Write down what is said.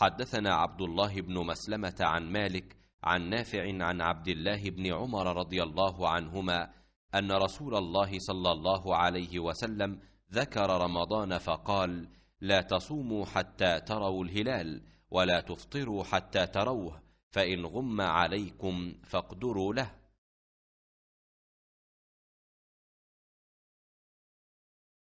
حدثنا عبد الله بن مسلمه عن مالك عن نافع عن عبد الله بن عمر رضي الله عنهما ان رسول الله صلى الله عليه وسلم ذكر رمضان فقال لا تصوموا حتى تروا الهلال ولا تفطروا حتى تروه فان غم عليكم فاقدروا له